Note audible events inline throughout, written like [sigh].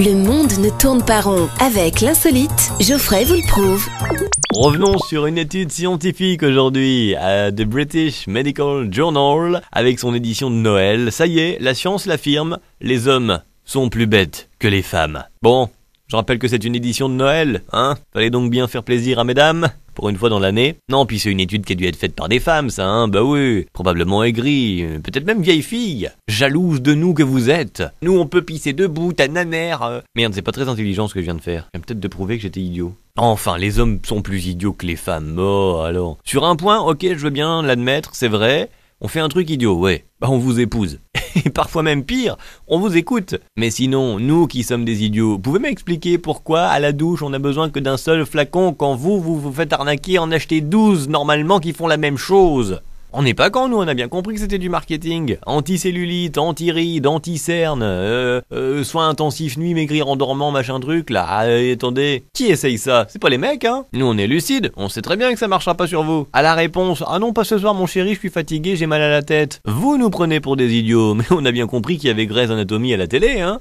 Le monde ne tourne pas rond. Avec l'insolite, Geoffrey vous le prouve. Revenons sur une étude scientifique aujourd'hui, à euh, The British Medical Journal, avec son édition de Noël. Ça y est, la science l'affirme, les hommes sont plus bêtes que les femmes. Bon, je rappelle que c'est une édition de Noël, hein Fallait donc bien faire plaisir à mesdames pour une fois dans l'année. Non, puis c'est une étude qui a dû être faite par des femmes, ça, hein, bah oui, probablement aigrie, euh, peut-être même vieille fille, jalouse de nous que vous êtes. Nous, on peut pisser debout, ta nanère. Euh. Merde, c'est pas très intelligent ce que je viens de faire. Je peut-être de prouver que j'étais idiot. Enfin, les hommes sont plus idiots que les femmes. Oh, alors. Sur un point, ok, je veux bien l'admettre, c'est vrai. On fait un truc idiot, ouais. Bah, on vous épouse. [laughs] et parfois même pire, on vous écoute. Mais sinon, nous qui sommes des idiots, pouvez m'expliquer pourquoi à la douche on a besoin que d'un seul flacon quand vous, vous vous faites arnaquer en acheter 12 normalement qui font la même chose on n'est pas quand nous, on a bien compris que c'était du marketing. Anticellulite, anti ride anti-cerne, euh, euh, soins intensifs nuit, maigrir en dormant, machin truc, là, euh, attendez. Qui essaye ça C'est pas les mecs, hein Nous, on est lucides, on sait très bien que ça marchera pas sur vous. À la réponse, ah non, pas ce soir, mon chéri, je suis fatigué, j'ai mal à la tête. Vous nous prenez pour des idiots, mais on a bien compris qu'il y avait graisse Anatomie à la télé, hein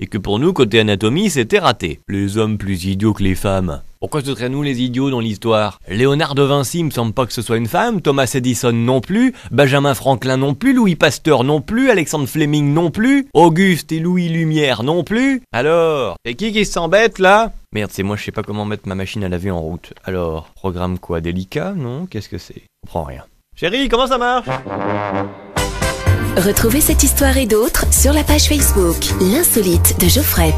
et que pour nous, côté anatomie, c'était raté. Les hommes plus idiots que les femmes. Pourquoi ce serait nous les idiots dans l'histoire Léonard de Vinci, me semble pas que ce soit une femme, Thomas Edison non plus, Benjamin Franklin non plus, Louis Pasteur non plus, Alexandre Fleming non plus, Auguste et Louis Lumière non plus. Alors, c'est qui qui s'embête là Merde, c'est moi, je sais pas comment mettre ma machine à laver en route. Alors, programme quoi Délicat Non Qu'est-ce que c'est On prend rien. Chérie, comment ça marche Retrouvez cette histoire et d'autres sur la page Facebook L'insolite de Geoffrey.